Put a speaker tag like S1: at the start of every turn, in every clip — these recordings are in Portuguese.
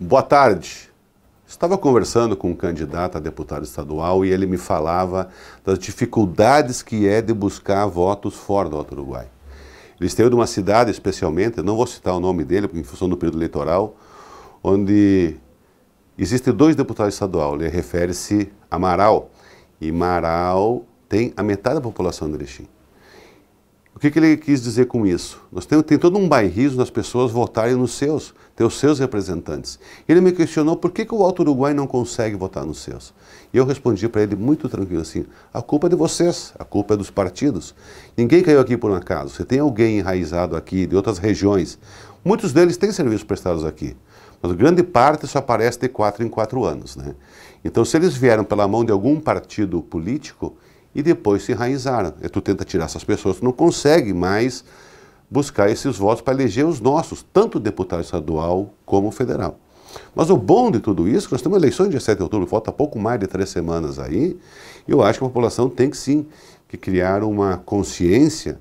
S1: Boa tarde. Estava conversando com um candidato a deputado estadual e ele me falava das dificuldades que é de buscar votos fora do Alto Uruguai. Ele esteve de uma cidade, especialmente, não vou citar o nome dele, em função do período eleitoral, onde existem dois deputados estaduais. Ele refere-se a Marau. E Marau tem a metade da população do Erechim. O que, que, ele quis dizer com isso? Nós temos, tem todo um bairrismo das pessoas votarem nos seus, ter os seus representantes. Ele me questionou por que, que o Alto Uruguai não consegue votar nos seus. E eu respondi para ele muito tranquilo assim, a culpa é de vocês, a culpa é dos partidos. Ninguém caiu aqui por um acaso, você tem alguém enraizado aqui, de outras regiões. Muitos deles têm serviços prestados aqui, mas grande parte só aparece de quatro em quatro anos. Né? Então, se eles vieram pela mão de algum partido político, e depois se enraizaram. E é, tu tenta tirar essas pessoas, tu não consegue mais buscar esses votos para eleger os nossos, tanto deputado estadual como federal. Mas o bom de tudo isso, é nós temos eleições dia 7 de outubro, falta pouco mais de três semanas aí, eu acho que a população tem que sim que criar uma consciência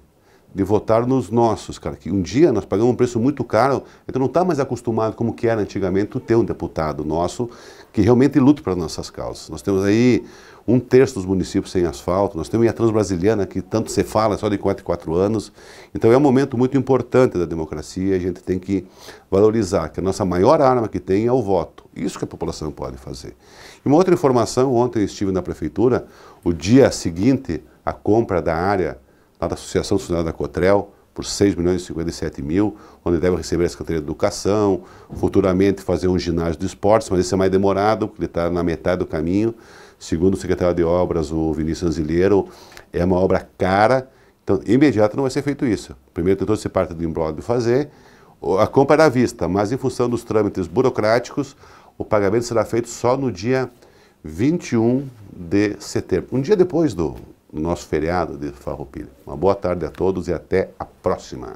S1: de votar nos nossos, cara. Que um dia nós pagamos um preço muito caro, então não está mais acostumado como que era antigamente ter um deputado nosso que realmente luta para nossas causas. Nós temos aí um terço dos municípios sem asfalto, nós temos a Transbrasiliana, que tanto se fala, só de 4 quatro anos. Então é um momento muito importante da democracia, a gente tem que valorizar, que a nossa maior arma que tem é o voto. Isso que a população pode fazer. E uma outra informação, ontem eu estive na prefeitura, o dia seguinte à compra da área lá da Associação dos Funcionários da Cotrel, por 6 milhões e 57 mil, onde deve receber a Secretaria de Educação, futuramente fazer um ginásio de esportes, mas isso é mais demorado, porque ele está na metade do caminho. Segundo o secretário de Obras, o Vinícius Anzileiro, é uma obra cara, então imediato não vai ser feito isso. Primeiro tentou se parte do de fazer, a compra à é vista, mas em função dos trâmites burocráticos, o pagamento será feito só no dia 21 de setembro, um dia depois do, no nosso feriado de Farroupilha. Uma boa tarde a todos e até a próxima.